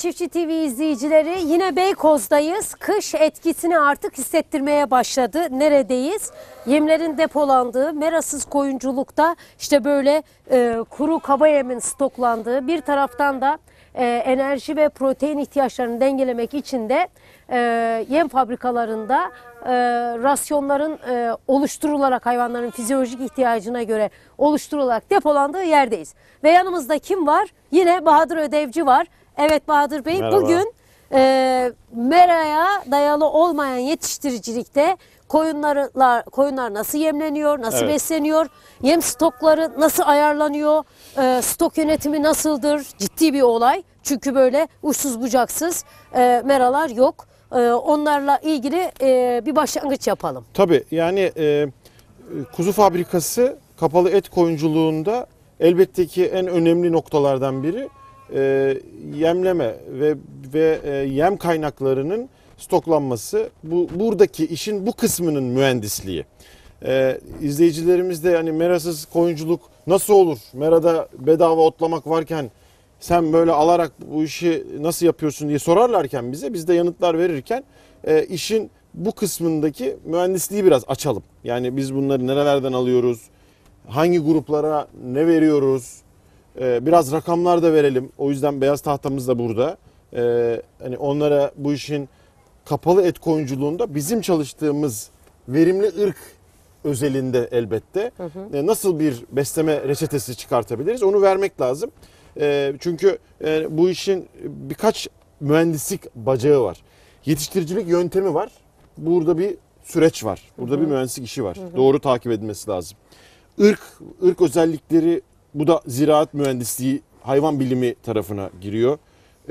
Çiftçi TV izleyicileri yine Beykoz'dayız. Kış etkisini artık hissettirmeye başladı. Neredeyiz? Yemlerin depolandığı, merasız koyunculukta işte böyle e, kuru kaba yemin stoklandığı bir taraftan da e, enerji ve protein ihtiyaçlarını dengelemek için de e, yem fabrikalarında e, rasyonların e, oluşturularak hayvanların fizyolojik ihtiyacına göre oluşturularak depolandığı yerdeyiz. Ve yanımızda kim var? Yine Bahadır Ödevci var. Evet Bahadır Bey Merhaba. bugün e, meraya dayalı olmayan yetiştiricilikte koyunlar koyunlar nasıl yemleniyor, nasıl Evet. besleniyor, yem stokları nasıl ayarlanıyor, e, stok yönetimi nasıldır? Ciddi bir olay. Çünkü böyle uçsuz bucaksız e, meralar yok. E, onlarla ilgili e, bir başlangıç yapalım. Tabii yani e, kuzu fabrikası kapalı et koyunculuğunda elbette ki en önemli noktalardan biri e, yemleme ve ve e, yem kaynaklarının stoklanması bu buradaki işin bu kısmının mühendisliği. E, izleyicilerimiz de hani merasız koyunculuk nasıl olur? Merada bedava otlamak varken sen böyle alarak bu işi nasıl yapıyorsun diye sorarlarken bize biz de yanıtlar verirken e, işin bu kısmındaki mühendisliği biraz açalım. Yani biz bunları nerelerden alıyoruz? Hangi gruplara ne veriyoruz? Ee, biraz rakamlar da verelim. O yüzden beyaz tahtamız da burada. Ee, hani onlara bu işin kapalı et koyunculuğunda bizim çalıştığımız verimli ırk özelinde elbette hı hı. Ee, nasıl bir besleme reçetesi çıkartabiliriz onu vermek lazım. çünkü e, bu işin birkaç mühendislik bacağı var. Yetiştiricilik yöntemi var. Burada bir süreç var. Burada hı hı. bir mühendislik işi var. Hı hı. Doğru takip edilmesi lazım. Irk, ırk özellikleri bu da ziraat mühendisliği, hayvan bilimi tarafına giriyor.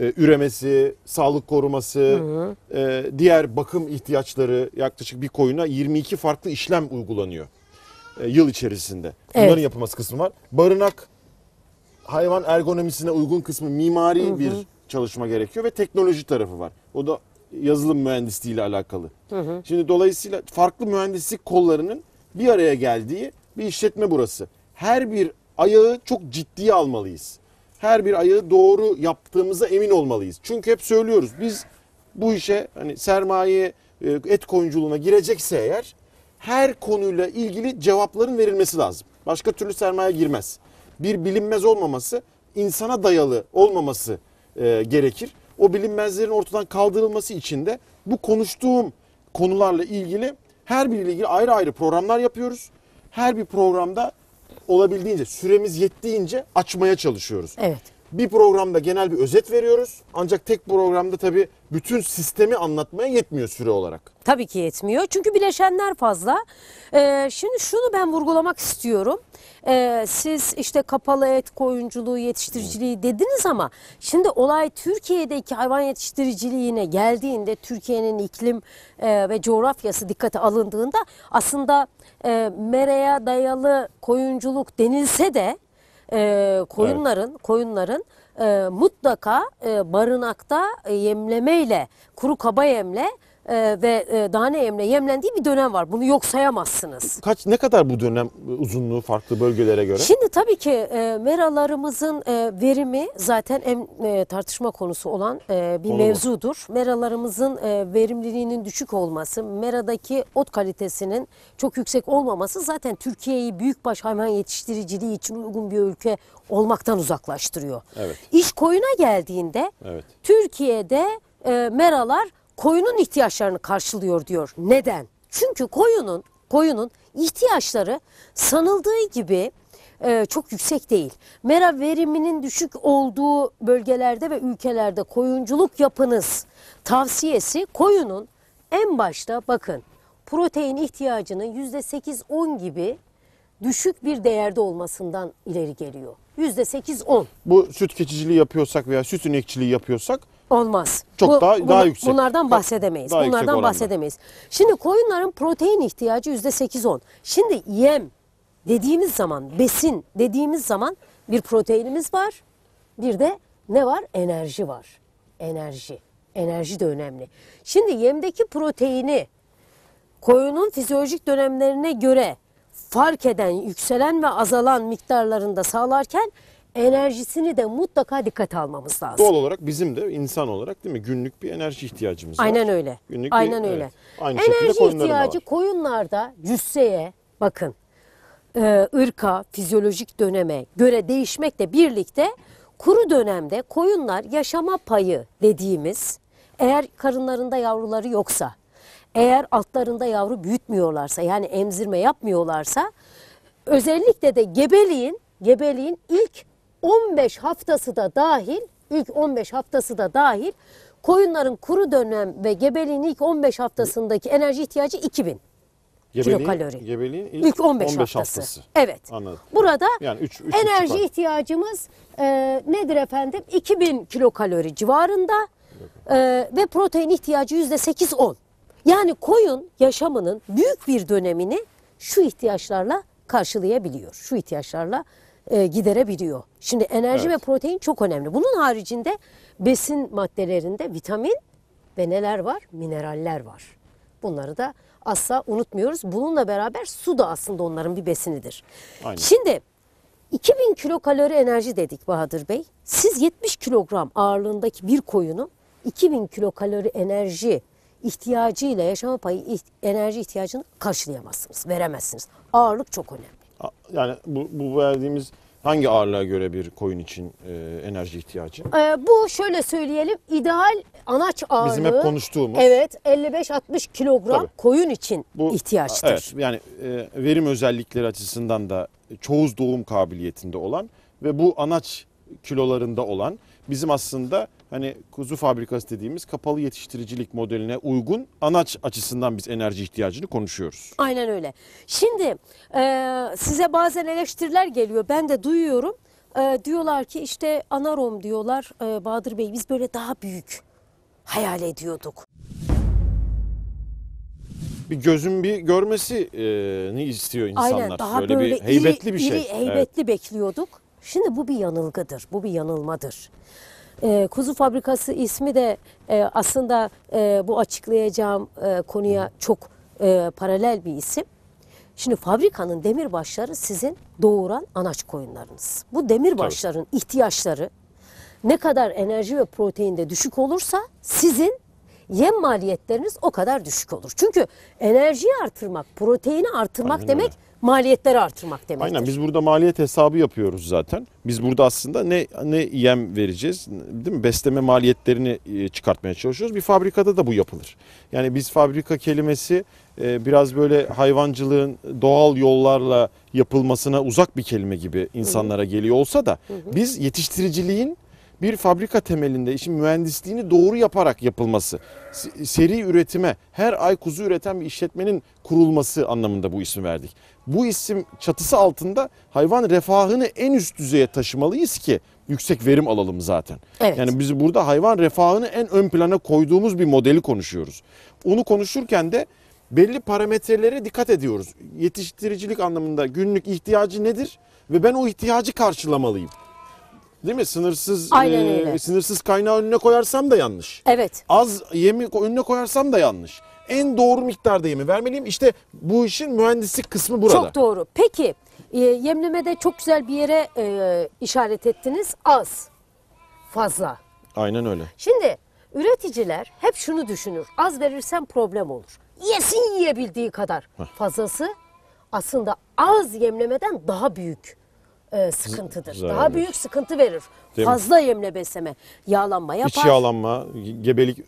Ee, üremesi, sağlık koruması, hı hı. E, diğer bakım ihtiyaçları yaklaşık bir koyuna 22 farklı işlem uygulanıyor e, yıl içerisinde. Bunların evet. yapılması kısmı var. Barınak hayvan ergonomisine uygun kısmı mimari hı hı. bir çalışma gerekiyor ve teknoloji tarafı var. O da yazılım mühendisliği ile alakalı. Hı hı. Şimdi dolayısıyla farklı mühendislik kollarının bir araya geldiği bir işletme burası. Her bir ayağı çok ciddiye almalıyız. Her bir ayağı doğru yaptığımıza emin olmalıyız. Çünkü hep söylüyoruz biz bu işe hani sermaye e, et koyunculuğuna girecekse eğer her konuyla ilgili cevapların verilmesi lazım. Başka türlü sermaye girmez. Bir bilinmez olmaması, insana dayalı olmaması e, gerekir. O bilinmezlerin ortadan kaldırılması için de bu konuştuğum konularla ilgili her biriyle ilgili ayrı ayrı programlar yapıyoruz. Her bir programda olabildiğince süremiz yettiğince açmaya çalışıyoruz. Evet bir programda genel bir özet veriyoruz. Ancak tek programda tabii bütün sistemi anlatmaya yetmiyor süre olarak. Tabii ki yetmiyor. Çünkü bileşenler fazla. Ee, şimdi şunu ben vurgulamak istiyorum. Ee, siz işte kapalı et koyunculuğu, yetiştiriciliği dediniz ama şimdi olay Türkiye'deki hayvan yetiştiriciliğine geldiğinde Türkiye'nin iklim e, ve coğrafyası dikkate alındığında aslında e, meraya dayalı koyunculuk denilse de e, koyunların evet. koyunların e, mutlaka e, barınakta e, yemlemeyle kuru kaba yemle ee, ve e, Dane Emre yemlendiği bir dönem var. Bunu yok sayamazsınız. Kaç ne kadar bu dönem e, uzunluğu farklı bölgelere göre? Şimdi tabii ki e, meralarımızın e, verimi zaten en tartışma konusu olan bir Konu mu? mevzudur. Meralarımızın verimliliğinin düşük olması, meradaki ot kalitesinin çok yüksek olmaması zaten Türkiye'yi büyükbaş hayvan yetiştiriciliği için uygun bir ülke olmaktan uzaklaştırıyor. Evet. İş koyuna geldiğinde Evet. Türkiye'de meralar koyunun ihtiyaçlarını karşılıyor diyor. Neden? Çünkü koyunun koyunun ihtiyaçları sanıldığı gibi e, çok yüksek değil. Mera veriminin düşük olduğu bölgelerde ve ülkelerde koyunculuk yapınız tavsiyesi koyunun en başta bakın protein ihtiyacının yüzde %8-10 gibi düşük bir değerde olmasından ileri geliyor. Yüzde %8-10. Bu süt keçiciliği yapıyorsak veya süt inekçiliği yapıyorsak Olmaz. Çok Bu, daha, buna, daha yüksek. Bunlardan bahsedemeyiz. Daha bunlardan bahsedemeyiz. Şimdi koyunların protein ihtiyacı %8-10. Şimdi yem dediğimiz zaman, besin dediğimiz zaman bir proteinimiz var. Bir de ne var? Enerji var. Enerji. Enerji de önemli. Şimdi yemdeki proteini koyunun fizyolojik dönemlerine göre fark eden, yükselen ve azalan miktarlarında sağlarken enerjisini de mutlaka dikkate almamız lazım. Doğal olarak bizim de insan olarak değil mi günlük bir enerji ihtiyacımız var. Aynen öyle. Günlük Aynen bir, öyle. Evet, aynı enerji ihtiyacı koyunlarda yüsseye bakın ee, ırka, fizyolojik döneme göre değişmekle birlikte kuru dönemde koyunlar yaşama payı dediğimiz eğer karınlarında yavruları yoksa, eğer altlarında yavru büyütmüyorlarsa yani emzirme yapmıyorlarsa özellikle de gebeliğin gebeliğin ilk 15 haftası da dahil, ilk 15 haftası da dahil koyunların kuru dönem ve gebeliğin ilk 15 haftasındaki enerji ihtiyacı 2000 gebeliğin, kilokalori. Gebeliğin ilk, ilk 15, 15 haftası. haftası. Evet. Anladım. Burada yani 3, 3 enerji buçuk ihtiyacımız e, nedir efendim? 2000 kilokalori civarında e, ve protein ihtiyacı %8-10. Yani koyun yaşamının büyük bir dönemini şu ihtiyaçlarla karşılayabiliyor. Şu ihtiyaçlarla e, giderebiliyor. Şimdi enerji evet. ve protein çok önemli. Bunun haricinde besin maddelerinde vitamin ve neler var? Mineraller var. Bunları da asla unutmuyoruz. Bununla beraber su da aslında onların bir besinidir. Aynen. Şimdi 2000 kilokalori enerji dedik Bahadır Bey. Siz 70 kilogram ağırlığındaki bir koyunu 2000 kilokalori enerji ihtiyacıyla yaşama payı enerji ihtiyacını karşılayamazsınız, veremezsiniz. Ağırlık çok önemli yani bu, bu verdiğimiz hangi ağırlığa göre bir koyun için e, enerji ihtiyacı? Ee, bu şöyle söyleyelim ideal anaç ağırlığı. Bizim hep konuştuğumuz. Evet 55-60 kilogram Tabii. koyun için bu, ihtiyaçtır. Evet yani e, verim özellikleri açısından da çoğuz doğum kabiliyetinde olan ve bu anaç kilolarında olan bizim aslında hani kuzu fabrikası dediğimiz kapalı yetiştiricilik modeline uygun anaç açısından biz enerji ihtiyacını konuşuyoruz. Aynen öyle. Şimdi e, size bazen eleştiriler geliyor. Ben de duyuyorum. E, diyorlar ki işte anarom diyorlar. E, Bahadır Bey biz böyle daha büyük hayal ediyorduk. Bir gözün bir görmesini e, istiyor insanlar. Aynen daha böyle, böyle bir heybetli iri, bir şey. Iri, heybetli evet. bekliyorduk. Şimdi bu bir yanılgıdır. Bu bir yanılmadır. E, kuzu fabrikası ismi de e, aslında e, bu açıklayacağım e, konuya çok e, paralel bir isim. Şimdi fabrikanın demirbaşları sizin doğuran anaç koyunlarınız. Bu demirbaşların Tabii. ihtiyaçları ne kadar enerji ve proteinde düşük olursa sizin yem maliyetleriniz o kadar düşük olur. Çünkü enerjiyi artırmak, proteini artırmak Aynen demek öyle maliyetleri artırmak demektir. Aynen biz burada maliyet hesabı yapıyoruz zaten. Biz burada aslında ne ne yem vereceğiz değil mi? Besleme maliyetlerini e, çıkartmaya çalışıyoruz. Bir fabrikada da bu yapılır. Yani biz fabrika kelimesi e, biraz böyle hayvancılığın doğal yollarla yapılmasına uzak bir kelime gibi insanlara geliyor olsa da biz yetiştiriciliğin bir fabrika temelinde işin mühendisliğini doğru yaparak yapılması, seri üretime her ay kuzu üreten bir işletmenin kurulması anlamında bu ismi verdik bu isim çatısı altında hayvan refahını en üst düzeye taşımalıyız ki yüksek verim alalım zaten. Evet. Yani biz burada hayvan refahını en ön plana koyduğumuz bir modeli konuşuyoruz. Onu konuşurken de belli parametrelere dikkat ediyoruz. Yetiştiricilik anlamında günlük ihtiyacı nedir ve ben o ihtiyacı karşılamalıyım. Değil mi? Sınırsız e, sınırsız kaynağı önüne koyarsam da yanlış. Evet. Az yemi önüne koyarsam da yanlış en doğru miktarda yemi vermeliyim. İşte bu işin mühendislik kısmı burada. Çok doğru. Peki e, yemlemede çok güzel bir yere e, işaret ettiniz. Az, fazla. Aynen öyle. Şimdi üreticiler hep şunu düşünür. Az verirsem problem olur. Yesin yiyebildiği kadar. Heh. Fazlası aslında az yemlemeden daha büyük e, sıkıntıdır. Z Daha büyük sıkıntı verir. Değil Fazla mi? yemle besleme. Yağlanma yapar. İç yağlanma, gebelik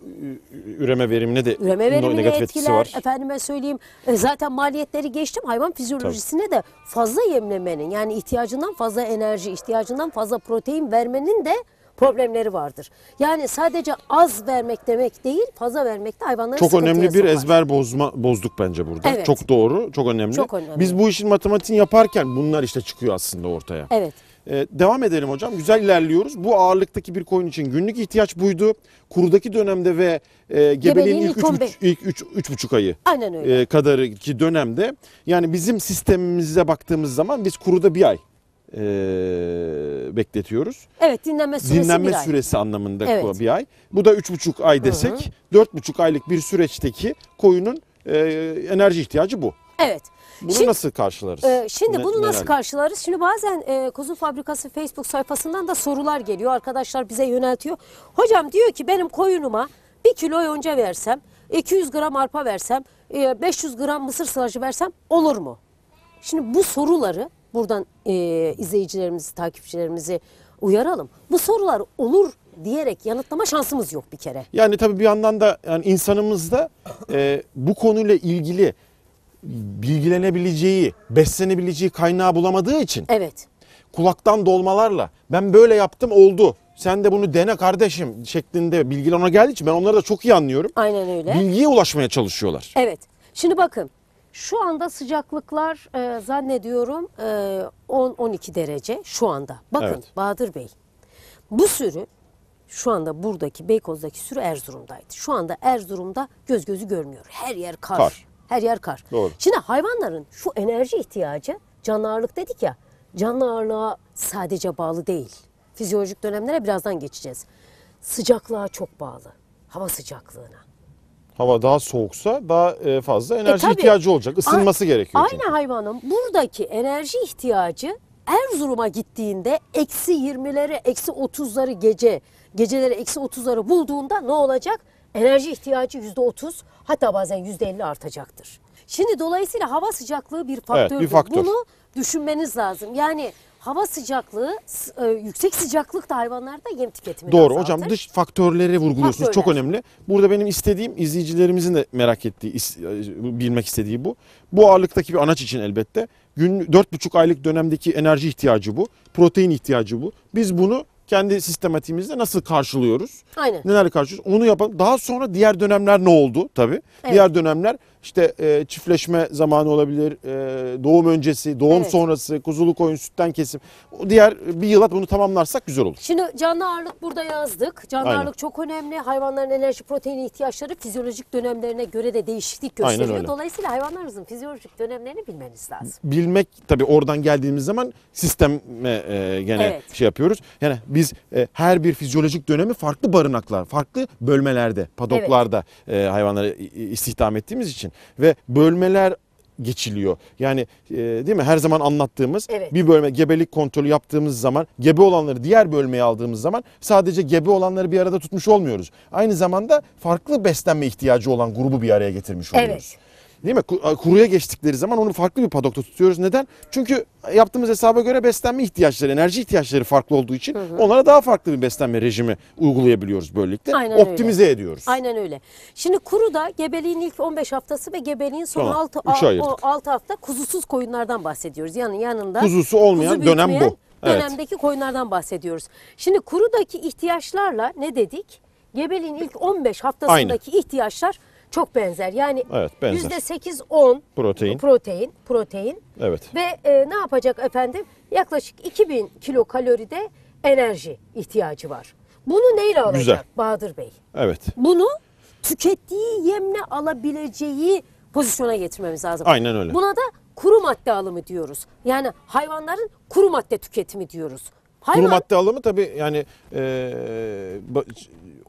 üreme verimine de üreme verimine negatif etkiler, etkisi var. Efendime söyleyeyim e, zaten maliyetleri geçtim hayvan fizyolojisine Tabii. de fazla yemlemenin yani ihtiyacından fazla enerji, ihtiyacından fazla protein vermenin de problemleri vardır. Yani sadece az vermek demek değil, fazla vermek de hayvanlara Çok önemli bir sokar. ezber bozma bozduk bence burada. Evet. Çok doğru, çok önemli. Çok önemli. Biz bu işin matematiğini yaparken bunlar işte çıkıyor aslında ortaya. Evet. Ee, devam edelim hocam. Güzel ilerliyoruz. Bu ağırlıktaki bir koyun için günlük ihtiyaç buydu. Kurudaki dönemde ve e, gebeliğin, gebeliğin ilk 3,5 ilk 3 3,5 ayı Aynen öyle. E, kadarı ki dönemde yani bizim sistemimize baktığımız zaman biz kuruda bir ay e, bekletiyoruz. Evet dinlenme süresi dinlenme bir ay. anlamında Evet. bir ay. Bu da 3,5 ay desek 4,5 aylık bir süreçteki koyunun e, enerji ihtiyacı bu. Evet. Bunu Şimdi- nasıl karşılarız? Ee, şimdi Ne- bunu nasıl neler- karşılarız? Şimdi bazen e, Kuzu Fabrikası Facebook sayfasından da sorular geliyor. Arkadaşlar bize yöneltiyor. Hocam diyor ki benim koyunuma bir kilo yonca versem, 200 gram arpa versem, e, 500 gram mısır sılacı versem olur mu? Şimdi bu soruları Buradan e, izleyicilerimizi, takipçilerimizi uyaralım. Bu sorular olur diyerek yanıtlama şansımız yok bir kere. Yani tabii bir yandan da yani insanımızda e, bu konuyla ilgili bilgilenebileceği, beslenebileceği kaynağı bulamadığı için Evet. kulaktan dolmalarla ben böyle yaptım oldu. Sen de bunu dene kardeşim şeklinde bilgiler ona geldiği için ben onları da çok iyi anlıyorum. Aynen öyle. Bilgiye ulaşmaya çalışıyorlar. Evet. Şimdi bakın şu anda sıcaklıklar e, zannediyorum e, 10-12 derece şu anda. Bakın Evet. Bahadır Bey bu sürü şu anda buradaki Beykoz'daki sürü Erzurum'daydı. Şu anda Erzurum'da göz gözü görmüyor. Her yer kar. Kar. Her yer kar. Doğru. Şimdi hayvanların şu enerji ihtiyacı canlı ağırlık dedik ya canlı ağırlığa sadece bağlı değil. Fizyolojik dönemlere birazdan geçeceğiz. Sıcaklığa çok bağlı. Hava sıcaklığına hava daha soğuksa daha e, fazla e, enerji e, tabii. ihtiyacı olacak. Isınması A gerekiyor. Aynı hayvanın buradaki enerji ihtiyacı Erzurum'a gittiğinde eksi 20'lere, eksi 30'ları gece, geceleri eksi 30'ları bulduğunda ne olacak? Enerji ihtiyacı yüzde 30 hatta bazen yüzde 50 artacaktır. Şimdi dolayısıyla hava sıcaklığı bir faktördür. Evet, bir faktör. Bunu düşünmeniz lazım. Yani hava sıcaklığı, e, yüksek sıcaklık da hayvanlarda yem tüketimi. Doğru azaltır. hocam dış faktörleri vurguluyorsunuz Faktörler. çok önemli. Burada benim istediğim izleyicilerimizin de merak ettiği, is- e, bilmek istediği bu. Bu ağırlıktaki bir anaç için elbette gün 4,5 aylık dönemdeki enerji ihtiyacı bu. Protein ihtiyacı bu. Biz bunu kendi sistematiğimizde nasıl karşılıyoruz? Aynen. Neler karşılıyoruz? Onu yapalım. Daha sonra diğer dönemler ne oldu tabii? Diğer dönemler işte e, çiftleşme zamanı olabilir, e, doğum öncesi, doğum Evet. sonrası, kuzulu koyun sütten kesim. O diğer bir yıla bunu tamamlarsak güzel olur. Şimdi canlı ağırlık burada yazdık. Canlı ağırlık çok önemli. Hayvanların enerji proteini ihtiyaçları fizyolojik dönemlerine göre de değişiklik Aynen gösteriyor. öyle. Dolayısıyla hayvanlarınızın fizyolojik dönemlerini bilmeniz lazım. Bilmek tabii oradan geldiğimiz zaman sisteme e, gene Evet. şey yapıyoruz. Yani biz e, her bir fizyolojik dönemi farklı barınaklar, farklı bölmelerde, padoklarda e, hayvanları istihdam ettiğimiz için için ve bölmeler geçiliyor. Yani e, değil mi her zaman anlattığımız evet. bir bölme gebelik kontrolü yaptığımız zaman gebe olanları diğer bölmeye aldığımız zaman sadece gebe olanları bir arada tutmuş olmuyoruz. Aynı zamanda farklı beslenme ihtiyacı olan grubu bir araya getirmiş oluyoruz. Evet. Değil mi? Kuruya geçtikleri zaman onu farklı bir padokta tutuyoruz. Neden? Çünkü yaptığımız hesaba göre beslenme ihtiyaçları, enerji ihtiyaçları farklı olduğu için hı hı. onlara daha farklı bir beslenme rejimi uygulayabiliyoruz böylelikle. Aynen Optimize öyle. ediyoruz. Aynen öyle. Şimdi kuru da gebeliğin ilk 15 haftası ve gebeliğin son tamam. 6, 6 hafta kuzusuz koyunlardan bahsediyoruz. Yani yanında kuzusu olmayan kuzu dönem bu. Dönemdeki evet. koyunlardan bahsediyoruz. Şimdi kurudaki ihtiyaçlarla ne dedik? Gebeliğin ilk 15 haftasındaki Aynı. ihtiyaçlar çok benzer. Yani evet, benzer. %8-10 protein. protein, protein. Evet. Ve e, ne yapacak efendim? Yaklaşık 2000 kilo kaloride enerji ihtiyacı var. Bunu neyle alacak Güzel. Bahadır Bey? Evet. Bunu tükettiği yemle alabileceği pozisyona getirmemiz lazım. Aynen öyle. Buna da kuru madde alımı diyoruz. Yani hayvanların kuru madde tüketimi diyoruz. Hayvan, Kuru madde alımı tabii yani e,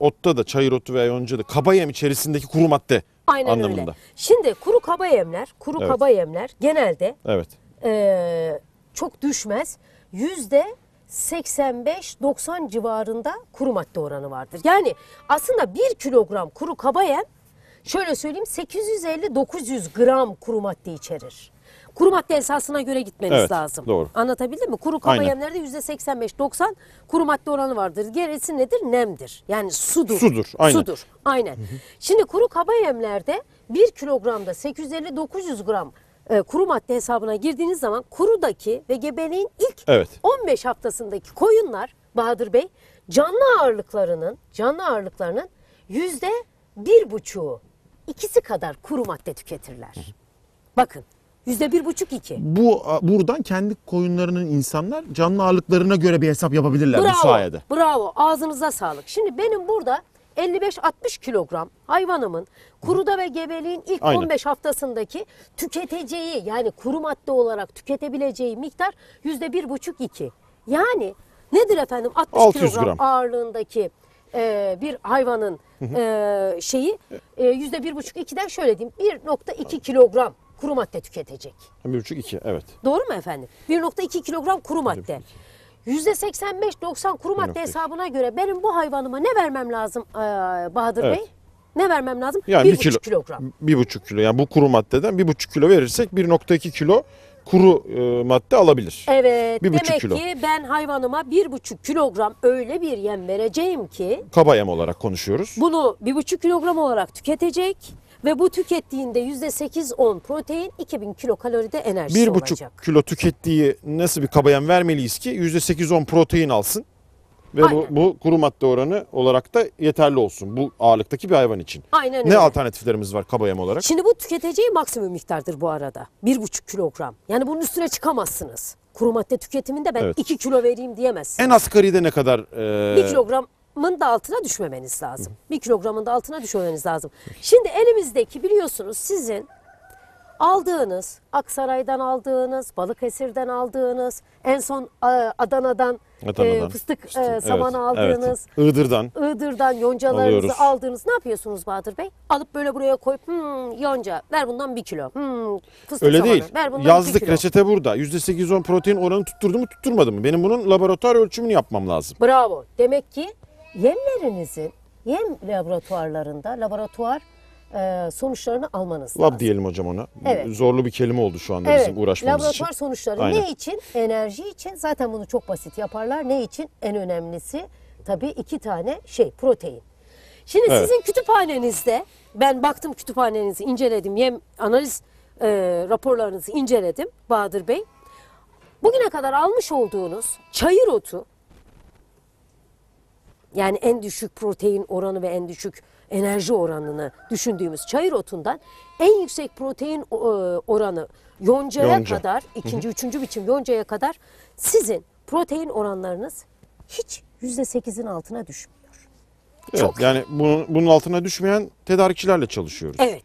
otta da çayır otu veya yonca da kaba yem içerisindeki kuru madde Aynen anlamında. öyle. Şimdi kuru kaba yemler, kuru Evet. kaba yemler genelde Evet. eee, çok düşmez. Yüzde 85-90 civarında kuru madde oranı vardır. Yani aslında 1 kilogram kuru kaba yem şöyle söyleyeyim 850-900 gram kuru madde içerir kuru madde esasına göre gitmeniz Evet, lazım. doğru. Anlatabildim mi? Kuru kaba yüzde yemlerde %85-90 kuru madde oranı vardır. Gerisi nedir? Nemdir. Yani sudur. Sudur, aynen. Sudur. Aynen. Şimdi kuru kaba yemlerde 1 kilogramda 850-900 gram e, kuru madde hesabına girdiğiniz zaman kurudaki ve gebeliğin ilk Evet. 15 haftasındaki koyunlar Bahadır Bey canlı ağırlıklarının canlı ağırlıklarının yüzde bir buçuğu ikisi kadar kuru madde tüketirler. Bakın Yüzde bir buçuk iki. Bu buradan kendi koyunlarının insanlar canlı ağırlıklarına göre bir hesap yapabilirler bravo, bu sayede. Bravo ağzınıza sağlık. Şimdi benim burada 55-60 kilogram hayvanımın kuruda ve gebeliğin ilk Aynen. 15 haftasındaki tüketeceği yani kuru madde olarak tüketebileceği miktar yüzde bir buçuk iki. Yani nedir efendim 60 kilogram gram. ağırlığındaki e, bir hayvanın e, şeyi e, yüzde bir buçuk ikiden şöyle diyeyim 1.2 kilogram kuru madde tüketecek. 1,5-2 evet. Doğru mu efendim? 1,2 kilogram kuru madde. %85-90 kuru madde 1,2. hesabına göre benim bu hayvanıma ne vermem lazım ee, Bahadır Evet. Bey? Ne vermem lazım? Yani 1,5 kilo- kilogram. 1,5 kilo yani bu kuru maddeden 1,5 kilo verirsek 1,2 kilo kuru e, madde alabilir. Evet. Bir demek kilo. ki ben hayvanıma 1,5 kilogram öyle bir yem vereceğim ki Kaba yem olarak konuşuyoruz. bunu 1,5 kilogram olarak tüketecek. Ve bu tükettiğinde %8-10 protein 2000 kilokaloride enerji enerjisi bir buçuk olacak. 1,5 kilo tükettiği nasıl bir kabayan vermeliyiz ki %8-10 protein alsın. Ve bu, bu kuru madde oranı olarak da yeterli olsun bu ağırlıktaki bir hayvan için. Aynen öyle. Ne alternatiflerimiz var kabayam olarak? Şimdi bu tüketeceği maksimum miktardır bu arada. 1,5 kilogram. Yani bunun üstüne çıkamazsınız. Kuru madde tüketiminde ben Evet. kilo vereyim diyemezsiniz. En asgari de ne kadar? e, kilogram mın da altına düşmemeniz lazım. Bir kilogramın da altına düşmemeniz lazım. Şimdi elimizdeki biliyorsunuz sizin aldığınız, Aksaray'dan aldığınız, Balıkesir'den aldığınız, en son Adana'dan, e, Adana'dan. E, fıstık e, işte, e, samanı evet, aldığınız, evet. Iğdır'dan, Iğdır'dan yoncalarınızı Alıyoruz. aldığınız ne yapıyorsunuz Bahadır Bey? Alıp böyle buraya koyup hmm, yonca ver bundan bir kilo, hmm, fıstık Öyle samanı, değil. ver bundan yazdık bir kilo. reçete burada. 8 protein oranı tutturdu mu tutturmadı mı? Benim bunun laboratuvar ölçümünü yapmam lazım. Bravo. Demek ki yemlerinizin yem laboratuvarlarında laboratuvar e, sonuçlarını almanız Lab lazım. diyelim hocam ona. Evet. Zorlu bir kelime oldu şu anda Evet, bizim uğraşmamız laboratuvar için. sonuçları Aynen. ne için? Enerji için. Zaten bunu çok basit yaparlar. Ne için? En önemlisi tabii iki tane şey protein. Şimdi Evet. sizin kütüphanenizde ben baktım kütüphanenizi inceledim. Yem analiz e, raporlarınızı inceledim Bahadır Bey. Bugüne kadar almış olduğunuz çayır otu yani en düşük protein oranı ve en düşük enerji oranını düşündüğümüz çayır otundan en yüksek protein e, oranı yoncaya Yonca. kadar, ikinci, üçüncü biçim yoncaya kadar sizin protein oranlarınız hiç yüzde sekizin altına düşmüyor. Evet, Çok. yani bunun, bunun altına düşmeyen tedarikçilerle çalışıyoruz. Evet.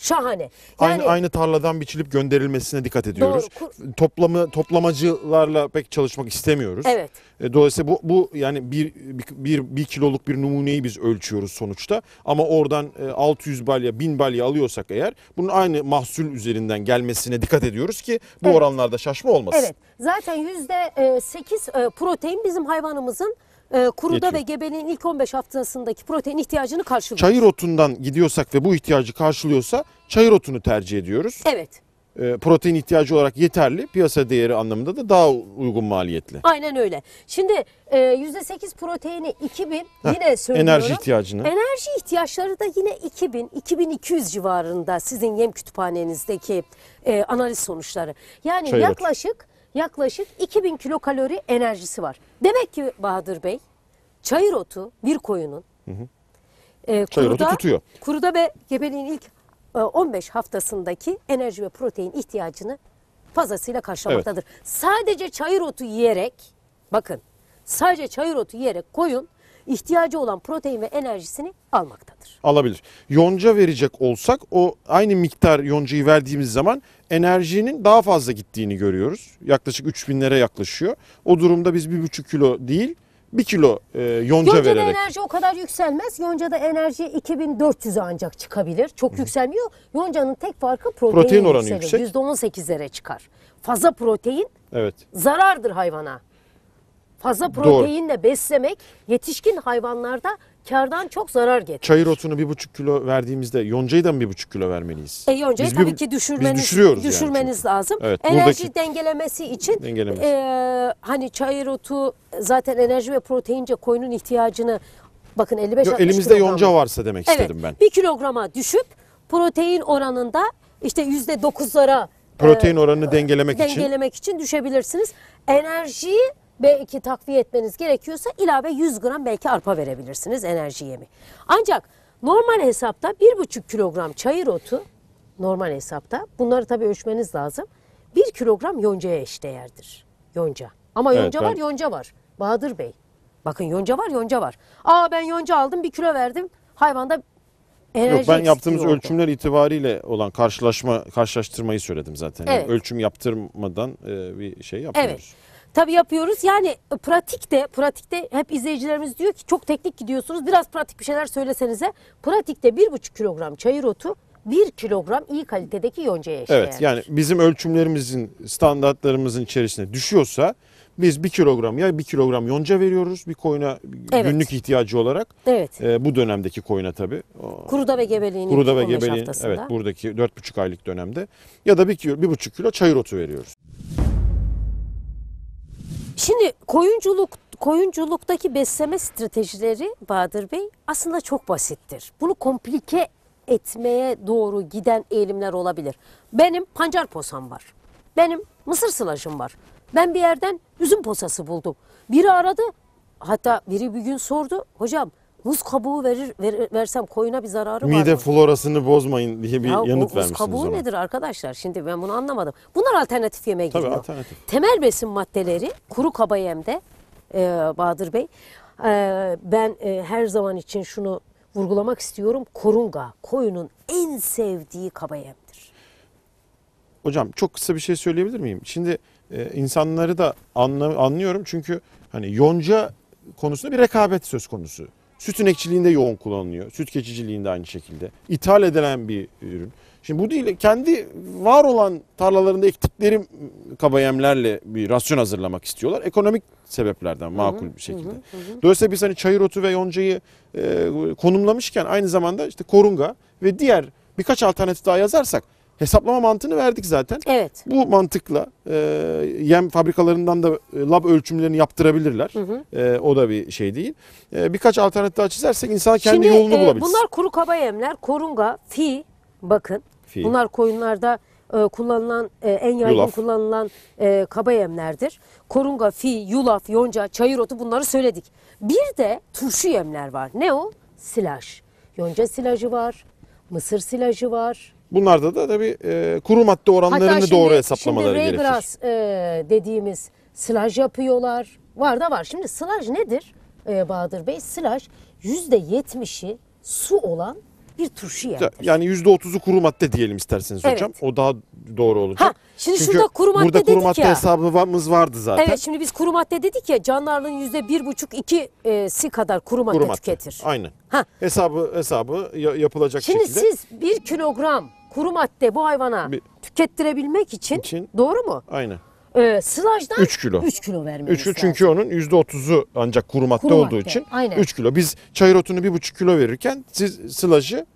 Şahane. Yani, aynı, aynı tarladan biçilip gönderilmesine dikkat ediyoruz. Doğru. Toplamı toplamacılarla pek çalışmak istemiyoruz. Evet. E, dolayısıyla bu, bu yani bir, bir, bir kiloluk bir numuneyi biz ölçüyoruz sonuçta. Ama oradan 600 e, balya 1000 balya alıyorsak eğer bunun aynı mahsul üzerinden gelmesine dikkat ediyoruz ki bu evet. oranlarda şaşma olmasın. Evet zaten %8 e, protein bizim hayvanımızın e, kuruda Yetiyor. ve gebeliğin ilk 15 haftasındaki protein ihtiyacını karşılıyor. Çayır otundan gidiyorsak ve bu ihtiyacı karşılıyorsa çayır otunu tercih ediyoruz. Evet. E, protein ihtiyacı olarak yeterli piyasa değeri anlamında da daha uygun maliyetli. Aynen öyle. Şimdi e, %8 proteini 2000 Heh, yine söylüyorum. Enerji ihtiyacını. Enerji ihtiyaçları da yine 2000, 2200 civarında sizin yem kütüphanenizdeki e, analiz sonuçları. Yani Çayır yaklaşık... Otu yaklaşık 2000 kilokalori enerjisi var. Demek ki Bahadır Bey çayır otu bir koyunun hı hı. E, çayır kuruda, otu tutuyor. Kuruda ve gebeliğin ilk e, 15 haftasındaki enerji ve protein ihtiyacını fazlasıyla karşılamaktadır. Evet. Sadece çayır otu yiyerek bakın sadece çayır otu yiyerek koyun ihtiyacı olan protein ve enerjisini almaktadır. Alabilir. Yonca verecek olsak o aynı miktar yoncayı verdiğimiz zaman enerjinin daha fazla gittiğini görüyoruz. Yaklaşık 3000'lere yaklaşıyor. O durumda biz 1,5 kilo değil 1 kilo e, yonca Yonca'da vererek. enerji o kadar yükselmez. Yonca'da enerji 2400'e ancak çıkabilir. Çok Hı. yükselmiyor. Yonca'nın tek farkı protein, protein oranı yükselir. yüksek. %18'lere çıkar. Fazla protein evet. zarardır hayvana. Fazla proteinle Doğru. beslemek yetişkin hayvanlarda kardan çok zarar getirir. Çayır otunu bir buçuk kilo verdiğimizde yoncayı da mı bir buçuk kilo vermeliyiz? E, yoncayı biz tabii bir, ki düşürmeniz, biz düşürüyoruz düşürmeniz yani lazım. Evet, enerji buradaki... dengelemesi için dengelemesi. E, hani çayır otu zaten enerji ve proteince koyunun ihtiyacını bakın 55 Yo, Elimizde yonca varsa demek evet, istedim ben. Bir kilograma düşüp protein oranında işte yüzde dokuzlara protein e, oranını e, dengelemek, dengelemek için dengelemek için düşebilirsiniz. Enerjiyi B2 takviye etmeniz gerekiyorsa ilave 100 gram belki arpa verebilirsiniz enerji yemi. Ancak normal hesapta 1,5 kilogram çayır otu normal hesapta bunları tabii ölçmeniz lazım. 1 kilogram yoncaya eşdeğerdir. Yonca. Ama Evet, yonca ben- var yonca var. Bahadır Bey. Bakın yonca var yonca var. Aa ben yonca aldım bir kilo verdim. Hayvanda enerji Yok ben yaptığımız oldu. ölçümler itibariyle olan karşılaşma karşılaştırmayı söyledim zaten. Yani ölçüm yaptırmadan e, bir şey yapmıyoruz. Tabii yapıyoruz. Yani e, pratikte, pratikte hep izleyicilerimiz diyor ki çok teknik gidiyorsunuz. Biraz pratik bir şeyler söylesenize. Pratikte bir buçuk kilogram çayır otu bir kilogram iyi kalitedeki yonca eşdeğer. Evet yani bizim ölçümlerimizin standartlarımızın içerisine düşüyorsa biz bir kilogram ya bir kilogram yonca veriyoruz bir koyuna Evet. günlük ihtiyacı olarak. Evet. E, bu dönemdeki koyuna tabii. O- Kuruda ve gebeliğinin Kuruda ve 15 gebeliğin evet buradaki 4,5 aylık dönemde ya da bir kilo 1,5 kilo çayır otu veriyoruz. Şimdi koyunculuk koyunculuktaki besleme stratejileri Bahadır Bey aslında çok basittir. Bunu komplike etmeye doğru giden eğilimler olabilir. Benim pancar posam var. Benim mısır sılajım var. Ben bir yerden üzüm posası buldum. Biri aradı hatta biri bir gün sordu. Hocam Muz kabuğu verir, ver, versem koyuna bir zararı var mı? Mide florasını bozmayın diye bir ya, yanıt vermişsiniz. Muz kabuğu nedir arkadaşlar? Şimdi ben bunu anlamadım. Bunlar alternatif yemeğe Tabii, gidiyor. alternatif. Temel besin maddeleri kuru kaba yemde e, Bahadır Bey. E, ben e, her zaman için şunu vurgulamak istiyorum. Korunga koyunun en sevdiği kaba yemdir. Hocam çok kısa bir şey söyleyebilir miyim? Şimdi e, insanları da anla, anlıyorum çünkü hani yonca konusunda bir rekabet söz konusu. Sütün ekçiliğinde yoğun kullanılıyor. Süt keçiciliğinde aynı şekilde. İthal edilen bir ürün. Şimdi bu değil kendi var olan tarlalarında ektikleri kabayemlerle bir rasyon hazırlamak istiyorlar. Ekonomik sebeplerden makul bir şekilde. Hı hı. Dolayısıyla biz hani çayır otu ve yoncayı e, konumlamışken aynı zamanda işte korunga ve diğer birkaç alternatif daha yazarsak hesaplama mantığını verdik zaten. Evet. Bu mantıkla e, yem fabrikalarından da e, lab ölçümlerini yaptırabilirler. Hı hı. E, o da bir şey değil. E, birkaç alternatif daha çizersek insan kendi Şimdi, yolunu e, bulabilir. Bunlar kuru kaba yemler, korunga, fi bakın. Fi. Bunlar koyunlarda e, kullanılan e, en yaygın yulaf. kullanılan e, kaba yemlerdir. Korunga, fi, yulaf, yonca, çayır otu bunları söyledik. Bir de turşu yemler var. Ne o? Silaj. Yonca silajı var, mısır silajı var. Bunlarda da tabii e, kuru madde oranlarını şimdi, doğru hesaplamaları şimdi gerekir. e, dediğimiz silaj yapıyorlar. Var da var. Şimdi silaj nedir e, Bahadır Bey? Silaj %70'i su olan bir turşu yerdir. Yani %30'u kuru madde diyelim isterseniz evet. hocam. O daha doğru olacak. Ha, şimdi Çünkü şurada kuru madde burada kuru madde ya. hesabımız vardı zaten. Evet şimdi biz kuru madde dedik ya canlıların %1,5-2'si e, kadar kuru madde, kuru madde tüketir. Aynen. Ha. Hesabı hesabı yapılacak şimdi şekilde. Şimdi siz 1 kilogram kuru madde bu hayvana Bir- tükettirebilmek için, İçin- doğru mu? Aynen. Ee, sılajdan 3 kilo. 3 kilo vermeniz 3 kilo lazım. çünkü onun %30'u ancak kuru madde Kuru olduğu için aynen. 3 kilo. Biz çayır otunu 1,5 kilo verirken siz silajı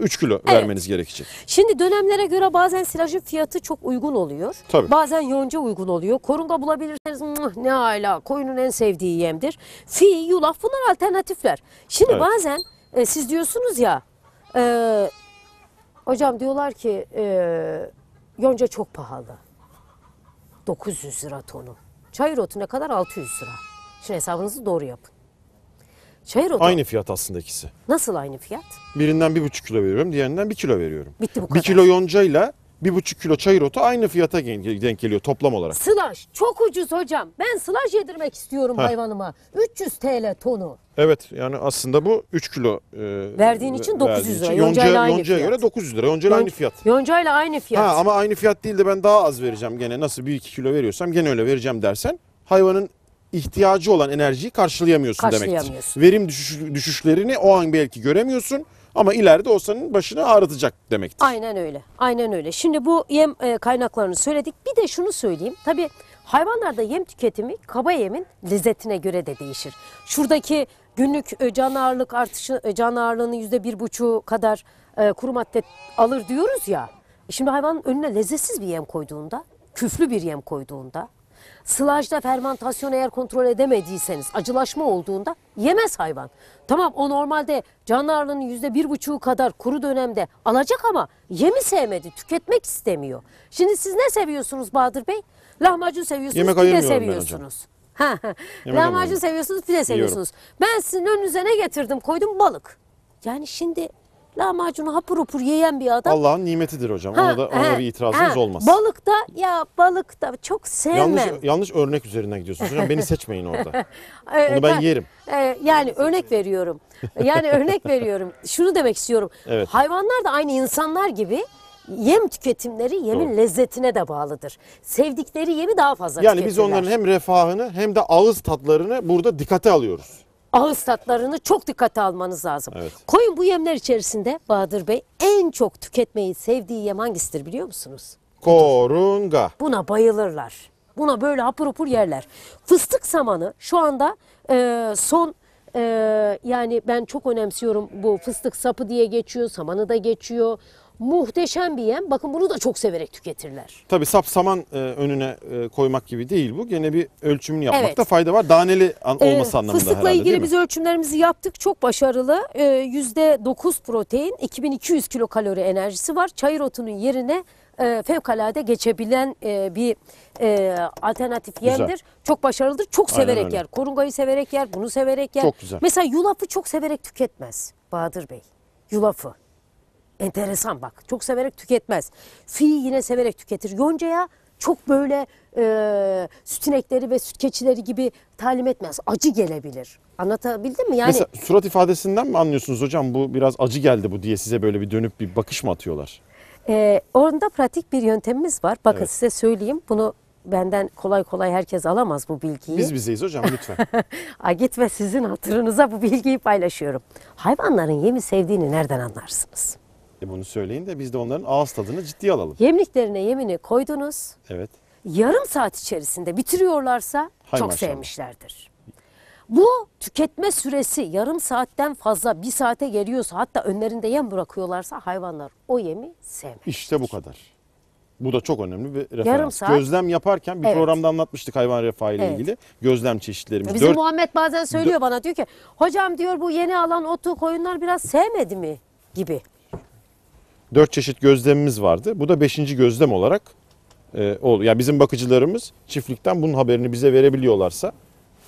3 e, kilo vermeniz gerekecek. Şimdi dönemlere göre bazen silajın fiyatı çok uygun oluyor. Tabii. Bazen yonca uygun oluyor. Korunga bulabilirseniz ne hala koyunun en sevdiği yemdir. Fi, yulaf bunlar alternatifler. Şimdi Evet. bazen e, siz diyorsunuz ya e, Hocam diyorlar ki e, yonca çok pahalı. 900 lira tonu. Çayır otu ne kadar? 600 lira. Şimdi hesabınızı doğru yapın. Çayır otu Aynı fiyat aslında ikisi. nasıl aynı fiyat? Birinden bir buçuk kilo veriyorum, diğerinden bir kilo veriyorum. Bitti bu kadar. Bir kilo yoncayla bir buçuk kilo çayır otu aynı fiyata denk geliyor toplam olarak. Slash çok ucuz hocam. Ben slash yedirmek istiyorum Heh. hayvanıma. 300 TL tonu. Evet yani aslında bu 3 kilo e, verdiğin için 900 lira. Yonca, yonca ile aynı yoncaya fiyat. göre 900 lira. Yonca ile aynı fiyat. Yonca ile aynı fiyat. Ha, ama aynı fiyat değil de ben daha az vereceğim gene nasıl 1-2 kilo veriyorsam gene öyle vereceğim dersen hayvanın ihtiyacı olan enerjiyi karşılayamıyorsun, karşılayamıyorsun. demektir. Verim düşüş, düşüşlerini o an belki göremiyorsun ama ileride o senin başını ağrıtacak demektir. Aynen öyle. Aynen öyle. Şimdi bu yem e, kaynaklarını söyledik. Bir de şunu söyleyeyim. Tabii hayvanlarda yem tüketimi kaba yemin lezzetine göre de değişir. Şuradaki günlük e, can ağırlık artışı, e, can ağırlığının yüzde bir buçu kadar kuru madde alır diyoruz ya. Şimdi hayvanın önüne lezzetsiz bir yem koyduğunda, küflü bir yem koyduğunda Sılajda fermentasyon eğer kontrol edemediyseniz acılaşma olduğunda yemez hayvan. Tamam o normalde canlı yüzde bir buçuğu kadar kuru dönemde alacak ama yemi sevmedi, tüketmek istemiyor. Şimdi siz ne seviyorsunuz Bahadır Bey? Lahmacun seviyorsunuz, Yemek pide seviyorsunuz. Lahmacun seviyorsunuz, pide seviyorsunuz. Ben sizin önünüze ne getirdim koydum? Balık. Yani şimdi lahmacunu hapur hapur yiyen bir adam. Allah'ın nimetidir hocam. Ha, ona da ona he, bir itirazınız he. olmaz. da ya balık da çok sevmem. Yanlış yanlış örnek üzerinden gidiyorsunuz hocam. Beni seçmeyin orada. Ee, Onu ben, ben yerim. E, yani örnek veriyorum. Yani örnek veriyorum. Şunu demek istiyorum. Evet. Hayvanlar da aynı insanlar gibi yem tüketimleri yemin Doğru. lezzetine de bağlıdır. Sevdikleri yemi daha fazla Yani tüketirler. biz onların hem refahını hem de ağız tatlarını burada dikkate alıyoruz ağız tatlarını çok dikkate almanız lazım. Evet. Koyun bu yemler içerisinde Bahadır Bey en çok tüketmeyi sevdiği yem hangisidir biliyor musunuz? Korunga. Buna bayılırlar. Buna böyle hapur hapur yerler. Fıstık samanı şu anda e, son e, yani ben çok önemsiyorum bu fıstık sapı diye geçiyor, samanı da geçiyor. Muhteşem bir yem. Bakın bunu da çok severek tüketirler. Tabii sap saman e, önüne e, koymak gibi değil bu. Gene bir ölçümünü yapmakta Evet. fayda var. Daneli ee, olması Ee, anlamında Fıstıkla herhalde ilgili değil mi? biz ölçümlerimizi yaptık. Çok başarılı. Ee, %9 protein, 2200 kilokalori enerjisi var. Çayır otunun yerine e, fevkalade geçebilen e, bir e, alternatif Güzel. yemdir. Çok başarılıdır. Çok Aynen severek öyle. yer. Korungayı severek yer, bunu severek yer. Çok güzel. Mesela yulafı çok severek tüketmez Bahadır Bey. Yulafı. Enteresan bak. Çok severek tüketmez. Fi yine severek tüketir. Yonca'ya çok böyle e, süt inekleri ve süt keçileri gibi talim etmez. Acı gelebilir. Anlatabildim mi? Yani Mesela surat ifadesinden mi anlıyorsunuz hocam? Bu biraz acı geldi bu diye size böyle bir dönüp bir bakış mı atıyorlar? e, orada pratik bir yöntemimiz var. Bakın Evet. size söyleyeyim. Bunu benden kolay kolay herkes alamaz bu bilgiyi. Biz bizeyiz hocam lütfen. Ay git sizin hatırınıza bu bilgiyi paylaşıyorum. Hayvanların yemi sevdiğini nereden anlarsınız? E bunu söyleyin de biz de onların ağız tadını ciddiye alalım. Yemliklerine yemini koydunuz. Evet. Yarım saat içerisinde bitiriyorlarsa Hay çok maşallah. sevmişlerdir. Bu tüketme süresi yarım saatten fazla bir saate geliyorsa hatta önlerinde yem bırakıyorlarsa hayvanlar o yemi sevmez. İşte bu kadar. Bu da çok önemli bir referans. Yarım saat. Gözlem yaparken bir Evet. programda anlatmıştık hayvan refahı ile Evet. ilgili. Gözlem çeşitlerimiz. Bizim Dört- Muhammed bazen söylüyor bana diyor ki hocam diyor bu yeni alan otu koyunlar biraz sevmedi mi gibi dört çeşit gözlemimiz vardı. Bu da beşinci gözlem olarak e, oldu. Yani bizim bakıcılarımız çiftlikten bunun haberini bize verebiliyorlarsa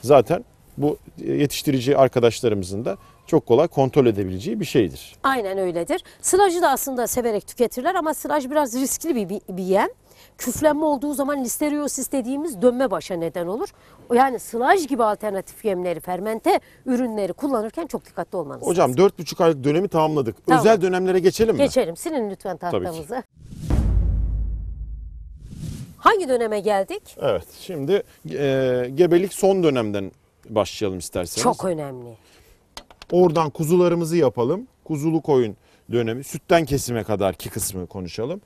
zaten bu e, yetiştirici arkadaşlarımızın da çok kolay kontrol edebileceği bir şeydir. Aynen öyledir. Sılajı da aslında severek tüketirler ama sılaj biraz riskli bir, bir, bir yem. Küflenme olduğu zaman listeriosis dediğimiz dönme başa neden olur. Yani sılaj gibi alternatif yemleri, fermente ürünleri kullanırken çok dikkatli olmanız lazım. Hocam 4,5 aylık dönemi tamamladık. Tamam. Özel dönemlere geçelim mi? Geçelim. Silin lütfen tahtamızı. Hangi döneme geldik? Evet şimdi e, gebelik son dönemden başlayalım isterseniz. Çok önemli. Oradan kuzularımızı yapalım. Kuzulu koyun dönemi sütten kesime kadar ki kısmı konuşalım.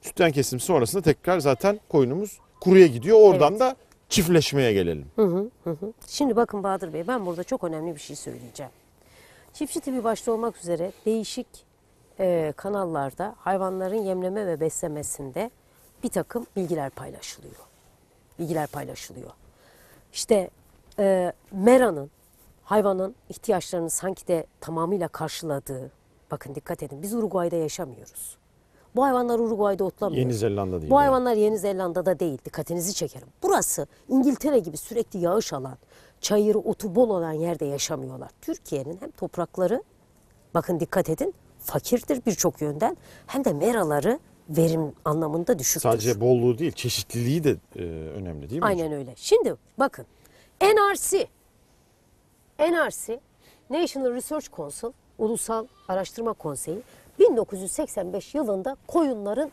Sütten kesim sonrasında tekrar zaten koyunumuz kuruya gidiyor. Oradan evet. da çiftleşmeye gelelim. Hı hı hı. Şimdi bakın Bahadır Bey ben burada çok önemli bir şey söyleyeceğim. Çiftçi tipi başta olmak üzere değişik e, kanallarda hayvanların yemleme ve beslemesinde bir takım bilgiler paylaşılıyor. Bilgiler paylaşılıyor. İşte e, Mera'nın hayvanın ihtiyaçlarını sanki de tamamıyla karşıladığı, bakın dikkat edin biz Uruguay'da yaşamıyoruz. Bu hayvanlar Uruguay'da otlamıyor. Yeni Zelanda'da değil. Bu hayvanlar Yeni Zelanda'da değil. Dikkatinizi çekerim. Burası İngiltere gibi sürekli yağış alan, çayırı otu bol olan yerde yaşamıyorlar. Türkiye'nin hem toprakları bakın dikkat edin fakirdir birçok yönden hem de meraları verim anlamında düşüktür. Sadece bolluğu değil çeşitliliği de e, önemli değil mi? Aynen hocam? öyle. Şimdi bakın NRC NRC National Research Council Ulusal Araştırma Konseyi 1985 yılında koyunların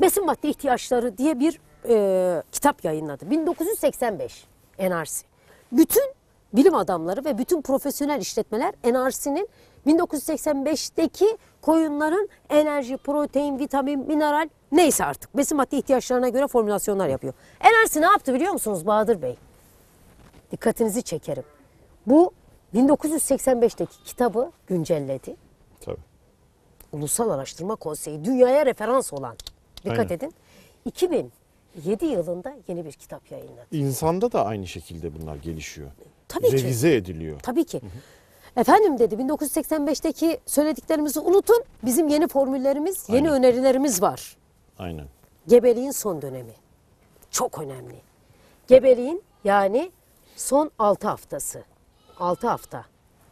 besin madde ihtiyaçları diye bir e, kitap yayınladı. 1985 NRC. Bütün bilim adamları ve bütün profesyonel işletmeler NRC'nin 1985'teki koyunların enerji, protein, vitamin, mineral neyse artık besin madde ihtiyaçlarına göre formülasyonlar yapıyor. NRC ne yaptı biliyor musunuz Bahadır Bey? Dikkatinizi çekerim. Bu 1985'teki kitabı güncelledi Ulusal Araştırma Konseyi dünyaya referans olan dikkat Aynen. edin. 2007 yılında yeni bir kitap yayınladı. İnsanda da aynı şekilde bunlar gelişiyor. Tabii Revize ki. Revize ediliyor. Tabii ki. Efendim dedi 1985'teki söylediklerimizi unutun. Bizim yeni formüllerimiz, Aynen. yeni önerilerimiz var. Aynen. Gebeliğin son dönemi. Çok önemli. Gebeliğin yani son 6 haftası. 6 hafta.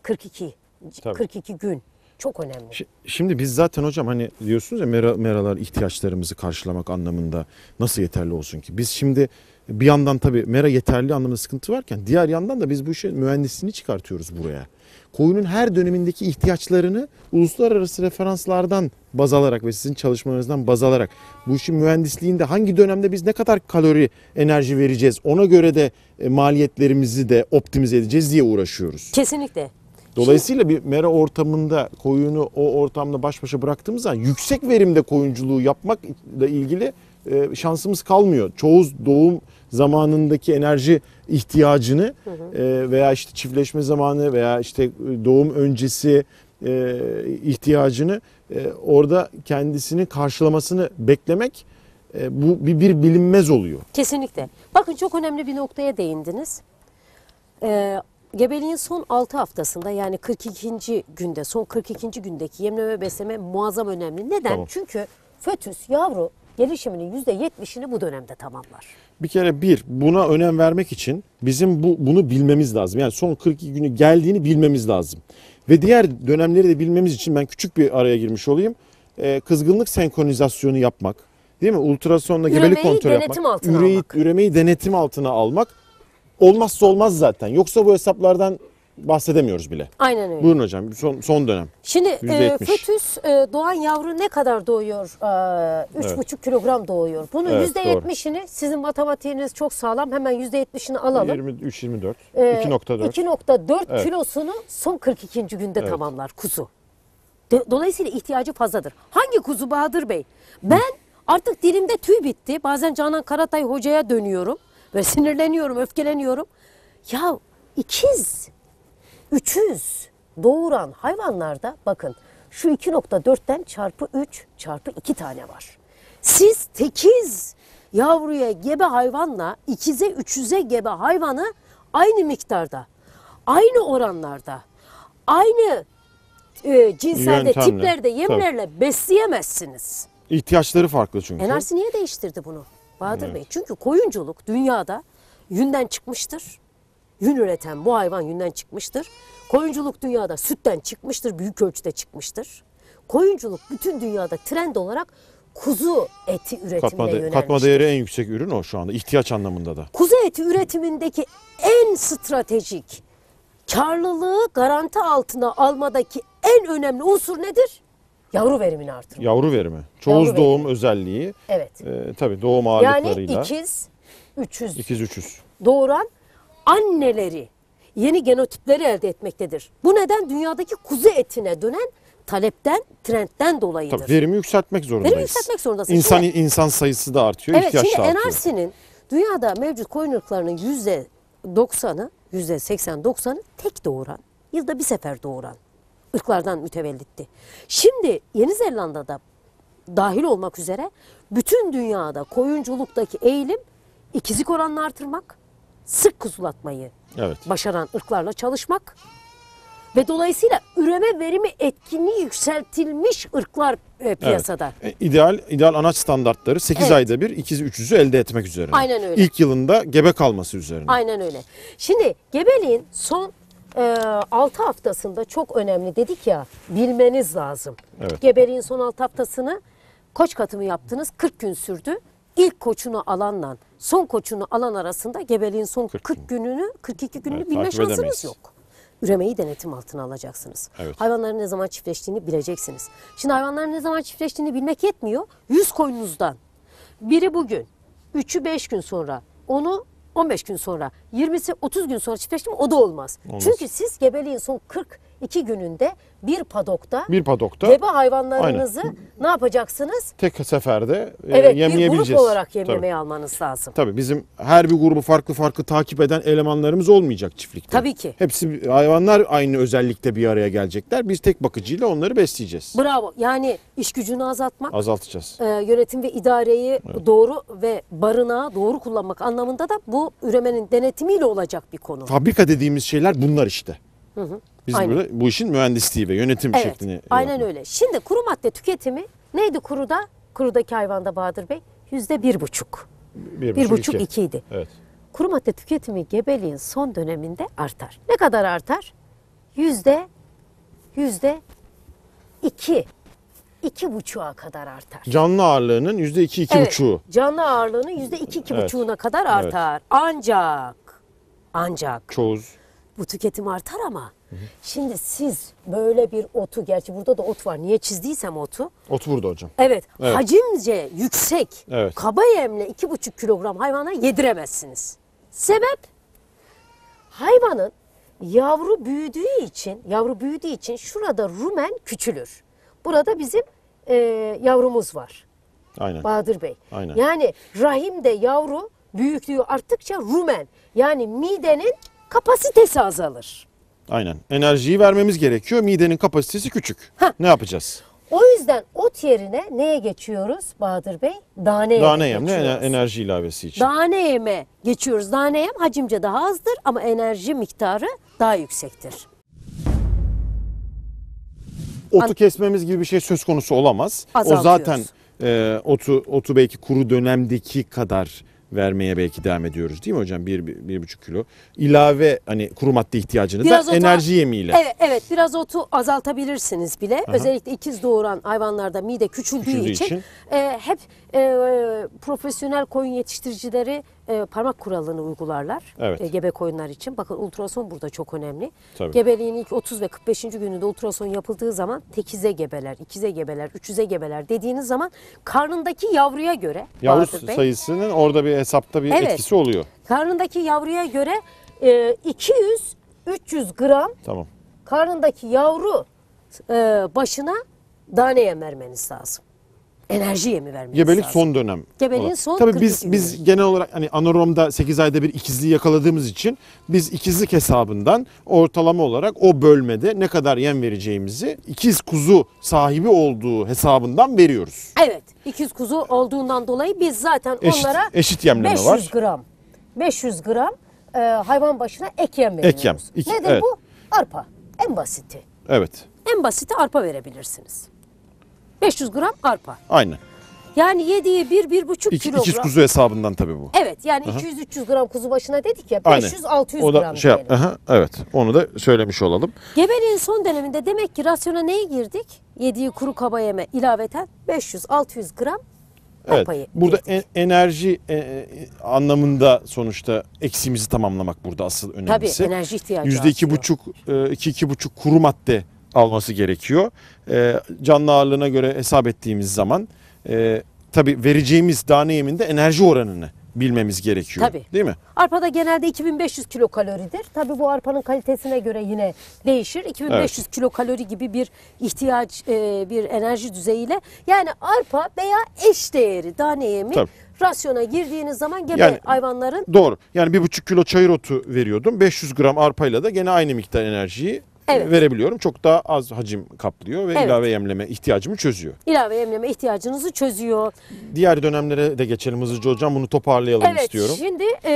42 Tabii. 42 gün. Çok önemli. Şimdi biz zaten hocam hani diyorsunuz ya mera, meralar ihtiyaçlarımızı karşılamak anlamında nasıl yeterli olsun ki? Biz şimdi bir yandan tabii mera yeterli anlamında sıkıntı varken diğer yandan da biz bu işin mühendisliğini çıkartıyoruz buraya. Koyunun her dönemindeki ihtiyaçlarını uluslararası referanslardan baz alarak ve sizin çalışmalarınızdan baz alarak bu işin mühendisliğinde hangi dönemde biz ne kadar kalori enerji vereceğiz ona göre de e, maliyetlerimizi de optimize edeceğiz diye uğraşıyoruz. Kesinlikle. Dolayısıyla bir mera ortamında koyunu o ortamda baş başa bıraktığımız zaman yüksek verimde koyunculuğu yapmakla ilgili e, şansımız kalmıyor. Çoğu doğum zamanındaki enerji ihtiyacını hı hı. E, veya işte çiftleşme zamanı veya işte doğum öncesi e, ihtiyacını orada kendisini karşılamasını beklemek bu bir, bir bilinmez oluyor. Kesinlikle. Bakın çok önemli bir noktaya değindiniz. Ee, Gebeliğin son 6 haftasında yani 42. günde son 42. gündeki yemleme besleme muazzam önemli. Neden? Tamam. Çünkü fötüs yavru gelişiminin %70'ini bu dönemde tamamlar. Bir kere bir buna önem vermek için bizim bu bunu bilmemiz lazım. Yani son 42 günü geldiğini bilmemiz lazım. Ve diğer dönemleri de bilmemiz için ben küçük bir araya girmiş olayım. Ee, kızgınlık senkronizasyonu yapmak, değil mi? Ultrasonla üremeyi gebelik kontrolü yapmak. üreyi, almak. Üremeyi denetim altına almak olmazsa olmaz zaten. Yoksa bu hesaplardan bahsedemiyoruz bile. Aynen öyle. Buyurun hocam son, son dönem. Şimdi e, fötüs e, doğan yavru ne kadar doğuyor? E, 3,5 kilogram doğuyor. Bunun Evet, yüzde %70'ini sizin matematiğiniz çok sağlam. Hemen %70'ini alalım. 23-24, E, 2.4. 2.4 Evet. kilosunu son 42. günde tamamlar kuzu. Do- Dolayısıyla ihtiyacı fazladır. Hangi kuzu Bahadır Bey? Ben artık dilimde tüy bitti. Bazen Canan Karatay hocaya dönüyorum. Böyle sinirleniyorum, öfkeleniyorum. Ya ikiz, üçüz doğuran hayvanlarda bakın şu 2.4'ten çarpı 3 çarpı 2 tane var. Siz tekiz yavruya gebe hayvanla ikize üçüze gebe hayvanı aynı miktarda, aynı oranlarda, aynı e, cinselde, Yöntemle. tiplerde, yemlerle besleyemezsiniz. İhtiyaçları farklı çünkü. Enerji niye değiştirdi bunu? Bahadır evet. Bey. Çünkü koyunculuk dünyada yünden çıkmıştır. Yün üreten bu hayvan yünden çıkmıştır. Koyunculuk dünyada sütten çıkmıştır, büyük ölçüde çıkmıştır. Koyunculuk bütün dünyada trend olarak kuzu eti üretimine katma yönelmiştir. Katma değeri en yüksek ürün o şu anda ihtiyaç anlamında da. Kuzu eti üretimindeki en stratejik karlılığı garanti altına almadaki en önemli unsur nedir? Yavru verimini artırmak. Yavru verimi. Çoğuz Yavru doğum verimi. özelliği. Evet. E, tabii doğum ağırlıklarıyla. Yani ikiz, üçüz. İkiz, üçüz. Doğuran anneleri yeni genotipleri elde etmektedir. Bu neden dünyadaki kuzu etine dönen talepten, trendden dolayıdır. Tabii verimi yükseltmek zorundayız. Verimi yükseltmek zorundasın. İnsan, şimdi, insan sayısı da artıyor, evet, ihtiyaç da artıyor. Evet şimdi NRC'nin dünyada mevcut koyunluklarının %90'ı, %80-90'ı tek doğuran, yılda bir sefer doğuran ırklardan mütevellitti. Şimdi Yeni Zelanda'da dahil olmak üzere bütün dünyada koyunculuktaki eğilim ikizlik oranını artırmak, sık kuzulatmayı evet. başaran ırklarla çalışmak ve dolayısıyla üreme verimi etkinliği yükseltilmiş ırklar e, piyasada. Evet. E, ideal ideal anaç standartları 8 evet. ayda bir ikizi üçüzü elde etmek üzerine. Aynen öyle. İlk yılında gebe kalması üzerine. Aynen öyle. Şimdi gebeliğin son e, ee, 6 haftasında çok önemli dedik ya bilmeniz lazım. Evet. Gebeliğin son 6 haftasını koç katımı yaptınız 40 gün sürdü. İlk koçunu alanla son koçunu alan arasında gebeliğin son 40, 40 gününü 42 gününü evet, bilme şansınız edemeyiz. yok. Üremeyi denetim altına alacaksınız. Evet. Hayvanların ne zaman çiftleştiğini bileceksiniz. Şimdi hayvanların ne zaman çiftleştiğini bilmek yetmiyor. 100 koyunuzdan biri bugün, üçü 5 gün sonra, onu 15 gün sonra, 20'si 30 gün sonra çiftleşti mi o da olmaz. olmaz. Çünkü siz gebeliğin son 40 iki gününde bir padokta, bir padokta gebe hayvanlarınızı aynen. ne yapacaksınız? Tek seferde evet, yemleyebileceğiz. Evet bir grup olarak yemlemeye almanız lazım. Tabii bizim her bir grubu farklı farklı takip eden elemanlarımız olmayacak çiftlikte. Tabii ki. Hepsi hayvanlar aynı özellikte bir araya gelecekler. Biz tek bakıcıyla onları besleyeceğiz. Bravo yani iş gücünü azaltmak. Azaltacağız. E, yönetim ve idareyi evet. doğru ve barınağı doğru kullanmak anlamında da bu üremenin denetimiyle olacak bir konu. Fabrika dediğimiz şeyler bunlar işte. Hı Biz Aynen. burada bu işin mühendisliği ve yönetim evet. şeklini. Aynen yapmak. öyle. Şimdi kuru madde tüketimi neydi kuruda? Kurudaki hayvanda Bahadır Bey yüzde bir buçuk. Bir, bir buçuk iki. ikiydi. Evet. Kuru madde tüketimi gebeliğin son döneminde artar. Ne kadar artar? Yüzde yüzde iki. İki buçuğa kadar artar. Canlı ağırlığının yüzde iki iki evet, buçuğu. Canlı ağırlığının yüzde iki iki evet. buçuğuna kadar artar. Evet. Ancak ancak. Çoğuz bu tüketim artar ama hı hı. şimdi siz böyle bir otu gerçi burada da ot var niye çizdiysem otu. Ot burada hocam. Evet, evet. hacimce yüksek evet. kaba yemle iki buçuk kilogram hayvana yediremezsiniz. Sebep hayvanın yavru büyüdüğü için yavru büyüdüğü için şurada rumen küçülür. Burada bizim e, yavrumuz var. Aynen. Bahadır Bey. Aynen. Yani rahimde yavru büyüklüğü arttıkça rumen yani midenin kapasitesi azalır. Aynen. Enerjiyi vermemiz gerekiyor. Midenin kapasitesi küçük. Ha, Ne yapacağız? O yüzden ot yerine neye geçiyoruz Bahadır Bey? Dane yeme. yem ne geçiyoruz. enerji ilavesi için. Dane yeme geçiyoruz. Dane yem hacimce daha azdır ama enerji miktarı daha yüksektir. Otu An- kesmemiz gibi bir şey söz konusu olamaz. O zaten e, otu otu belki kuru dönemdeki kadar vermeye belki devam ediyoruz değil mi hocam? Bir, bir, bir buçuk kilo. ilave hani kuru madde ihtiyacını biraz da otu, enerji yemiyle. Evet, evet biraz otu azaltabilirsiniz bile. Aha. Özellikle ikiz doğuran hayvanlarda mide küçüldüğü, küçüldüğü için, için. E, hep e, profesyonel koyun yetiştiricileri e, parmak kuralını uygularlar. Evet. E, gebe koyunlar için. Bakın ultrason burada çok önemli. Tabii. Gebeliğin ilk 30 ve 45. gününde ultrason yapıldığı zaman tekize gebeler, ikize gebeler, üçüze gebeler dediğiniz zaman karnındaki yavruya göre Yavru Bahadır Bey, sayısının orada bir hesapta bir Evet. etkisi oluyor. karnındaki yavruya göre e, 200 300 gram Tamam. karnındaki yavru e, başına daneye vermeniz lazım enerji yemi vermemiz Gebelik lazım. son dönem. Gebeliğin olarak. son Tabii biz biz genel olarak hani anoromda 8 ayda bir ikizliği yakaladığımız için biz ikizlik hesabından ortalama olarak o bölmede ne kadar yem vereceğimizi ikiz kuzu sahibi olduğu hesabından veriyoruz. Evet. ikiz kuzu olduğundan dolayı biz zaten Eşit- onlara eşit yemleme 500 var. gram 500 gram e, hayvan başına ek yem veriyoruz. Ek yem. İki- Nedir evet. bu? Arpa. En basiti. Evet. En basiti arpa verebilirsiniz. 500 gram arpa. Aynen. Yani yediği bir, bir buçuk İki, kilogram. ikiz kuzu hesabından tabii bu. Evet yani 200-300 gram kuzu başına dedik ya 500-600 gram O da şey yap- diyelim. aha, evet onu da söylemiş olalım. Gebeliğin son döneminde demek ki rasyona neye girdik? Yediği kuru kaba yeme ilaveten 500-600 gram Evet. Burada en- enerji e, e anlamında sonuçta eksiğimizi tamamlamak burada asıl Tabii önemlisi. enerji ihtiyacı Yüzde iki buçuk, e, iki iki buçuk kuru madde alması gerekiyor. E, canlı ağırlığına göre hesap ettiğimiz zaman e, tabii vereceğimiz dane yeminde enerji oranını bilmemiz gerekiyor. Tabii. Değil mi? Arpa da genelde 2500 kilokaloridir. Tabi bu arpanın kalitesine göre yine değişir. 2500 evet. kilo gibi bir ihtiyaç e, bir enerji düzeyiyle yani arpa veya eş değeri tane yemi rasyona girdiğiniz zaman gebe yani, hayvanların Doğru. Yani bir buçuk kilo çayır otu veriyordum. 500 gram arpayla da gene aynı miktar enerjiyi e, evet. verebiliyorum. Çok daha az hacim kaplıyor ve evet. ilave yemleme ihtiyacımı çözüyor. İlave yemleme ihtiyacınızı çözüyor. Diğer dönemlere de geçelim hızlıca hocam. Bunu toparlayalım evet, istiyorum. Evet şimdi e,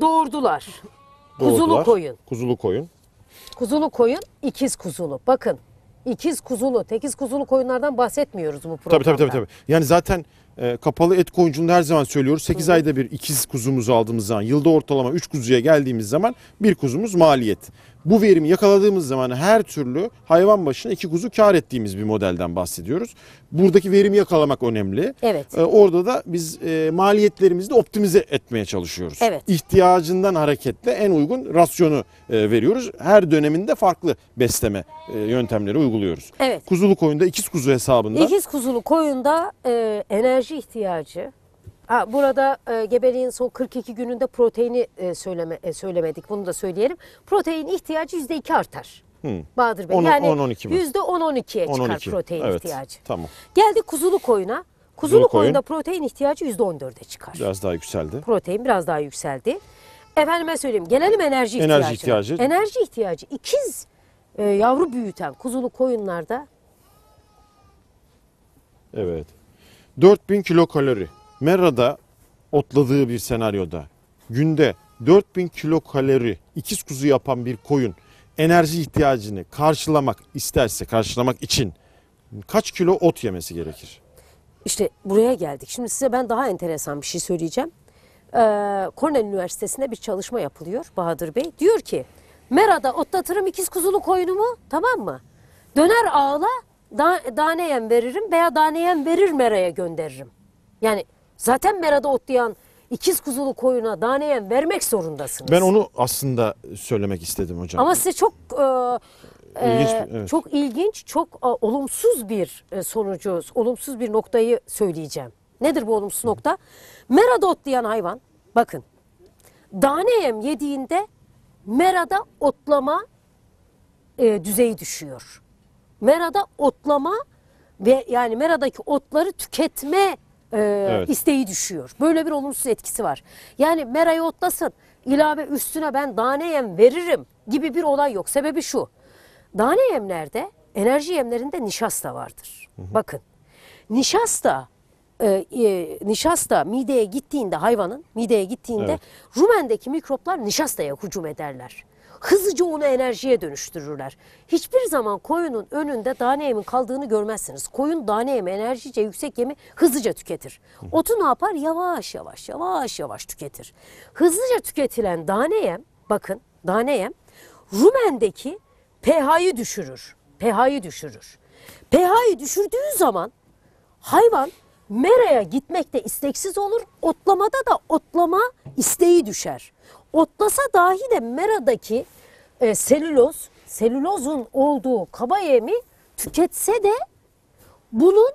doğurdular. Kuzulu koyun. Kuzulu koyun. Kuzulu koyun ikiz kuzulu. Bakın ikiz kuzulu, tekiz kuzulu koyunlardan bahsetmiyoruz bu programda. Tabii tabii tabii. tabii. Yani zaten ee, kapalı et koyunculuğunu her zaman söylüyoruz. 8 Hı. ayda bir ikiz kuzumuzu aldığımız zaman, yılda ortalama 3 kuzuya geldiğimiz zaman bir kuzumuz maliyet. Bu verimi yakaladığımız zaman her türlü hayvan başına iki kuzu kar ettiğimiz bir modelden bahsediyoruz. Buradaki verimi yakalamak önemli. Evet. Ee, orada da biz e, maliyetlerimizi de optimize etmeye çalışıyoruz. Evet. İhtiyacından hareketle en uygun rasyonu e, veriyoruz. Her döneminde farklı besleme e, yöntemleri uyguluyoruz. Evet. Kuzulu koyunda ikiz kuzu hesabında. İkiz kuzulu koyunda e, enerji enerji ihtiyacı. Ha, burada e, gebeliğin son 42 gününde proteini e, söyleme e, söylemedik. Bunu da söyleyelim. Protein ihtiyacı yüzde iki artar. Hmm. Bahadır Bey. 10, yani 10, 12 mi? %10-12'ye çıkar 12. protein evet. ihtiyacı. Tamam. Geldik kuzulu koyuna. Kuzulu, koyunda protein ihtiyacı yüzde %14'e çıkar. Biraz daha yükseldi. Protein biraz daha yükseldi. Efendime söyleyeyim gelelim enerji ihtiyacı. Enerji ihtiyacı. Enerji ihtiyacı. İkiz e, yavru büyüten kuzulu koyunlarda Evet. 4000 kilokalori. Mera'da otladığı bir senaryoda günde 4000 kilokalori ikiz kuzu yapan bir koyun enerji ihtiyacını karşılamak isterse karşılamak için kaç kilo ot yemesi gerekir? İşte buraya geldik. Şimdi size ben daha enteresan bir şey söyleyeceğim. Ee, Cornell Üniversitesi'nde bir çalışma yapılıyor Bahadır Bey. Diyor ki Mera'da otlatırım ikiz kuzulu koyunumu tamam mı? Döner ağla da, yem veririm veya dane yem verir meraya gönderirim. Yani zaten merada otlayan ikiz kuzulu koyuna dane yem vermek zorundasınız. Ben onu aslında söylemek istedim hocam. Ama size çok e, e İlginç, evet. Çok ilginç, çok a, e, olumsuz bir e, sonucu, olumsuz bir noktayı söyleyeceğim. Nedir bu olumsuz nokta? Merada otlayan hayvan, bakın, dane yem yediğinde merada otlama e, düzeyi düşüyor. Mera'da otlama ve yani Mera'daki otları tüketme e, evet. isteği düşüyor. Böyle bir olumsuz etkisi var. Yani Mera'yı otlasın ilave üstüne ben dane yem veririm gibi bir olay yok. Sebebi şu. Dane yemlerde enerji yemlerinde nişasta vardır. Hı hı. Bakın nişasta e, e, nişasta mideye gittiğinde hayvanın mideye gittiğinde evet. Rumen'deki mikroplar nişastaya hücum ederler hızlıca onu enerjiye dönüştürürler. Hiçbir zaman koyunun önünde tane yemin kaldığını görmezsiniz. Koyun tane yemi enerjice yüksek yemi hızlıca tüketir. Otu ne yapar? Yavaş yavaş yavaş yavaş tüketir. Hızlıca tüketilen tane yem bakın tane yem rumendeki pH'yi düşürür. pH'yi düşürür. pH'yi düşürdüğü zaman hayvan meraya gitmekte isteksiz olur. Otlamada da otlama isteği düşer. Otlasa dahi de meradaki e, selüloz, selülozun olduğu kaba yemi tüketse de bunun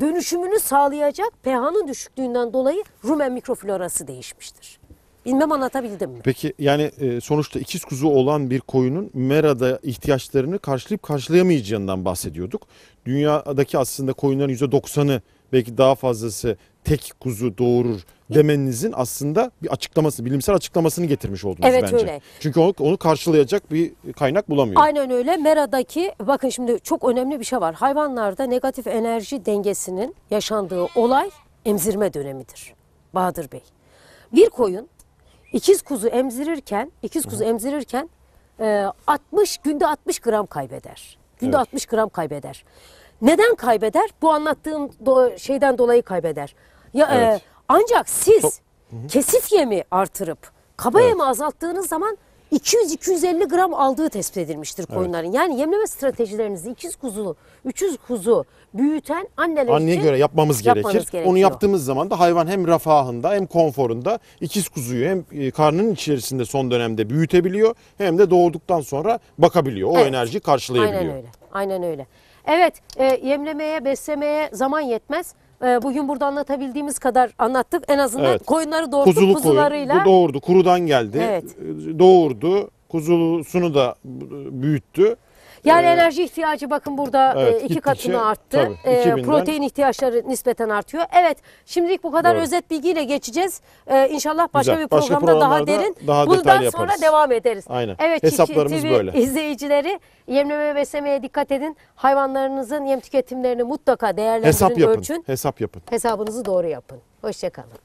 dönüşümünü sağlayacak pH'nın düşüklüğünden dolayı rumen mikroflorası değişmiştir. Bilmem anlatabildim mi? Peki yani e, sonuçta ikiz kuzu olan bir koyunun merada ihtiyaçlarını karşılayıp karşılayamayacağından bahsediyorduk. Dünyadaki aslında koyunların %90'ı belki daha fazlası tek kuzu doğurur demenizin aslında bir açıklaması, bilimsel açıklamasını getirmiş oldunuz evet, bence. Öyle. Çünkü onu, onu karşılayacak bir kaynak bulamıyor. Aynen öyle. Mera'daki bakın şimdi çok önemli bir şey var. Hayvanlarda negatif enerji dengesinin yaşandığı olay emzirme dönemidir. Bahadır Bey. Bir koyun ikiz kuzu emzirirken, ikiz kuzu Hı. emzirirken 60 e, günde 60 gram kaybeder. Günde evet. 60 gram kaybeder. Neden kaybeder? Bu anlattığım do şeyden dolayı kaybeder. Ya e, evet. e, ancak siz Çok... Hı -hı. kesif yemi artırıp kaba evet. yemi azalttığınız zaman 200-250 gram aldığı tespit edilmiştir koyunların. Evet. Yani yemleme stratejilerinizi 200 kuzu, 300 kuzu büyüten anneler Anneye için göre yapmamız gerekir. Gerekiyor. Onu yaptığımız zaman da hayvan hem refahında hem konforunda ikiz kuzuyu hem e, karnının içerisinde son dönemde büyütebiliyor hem de doğduktan sonra bakabiliyor. O evet. enerjiyi karşılayabiliyor. Aynen öyle. Aynen öyle. Evet e, yemlemeye beslemeye zaman yetmez. E, bugün burada anlatabildiğimiz kadar anlattık. En azından Evet. koyunları doğurduk Kuzulu kuzularıyla. koyun. Bu doğurdu. Kurudan geldi. Evet. E, doğurdu. Kuzulusunu da büyüttü. Yani ee, enerji ihtiyacı bakın burada e, evet, e, iki katına arttı. Tabii, e, protein ihtiyaçları nispeten artıyor. Evet şimdilik bu kadar Doğru. özet bilgiyle geçeceğiz. E, inşallah başka Güzel. bir programda başka programlarda daha derin. Daha Bundan sonra devam ederiz. Aynen. Evet, Hesaplarımız TV böyle. izleyicileri yemleme ve beslemeye dikkat edin. Hayvanlarınızın yem tüketimlerini mutlaka değerlendirin, Hesap yapın. ölçün. Hesap yapın. Hesabınızı doğru yapın. Hoşçakalın.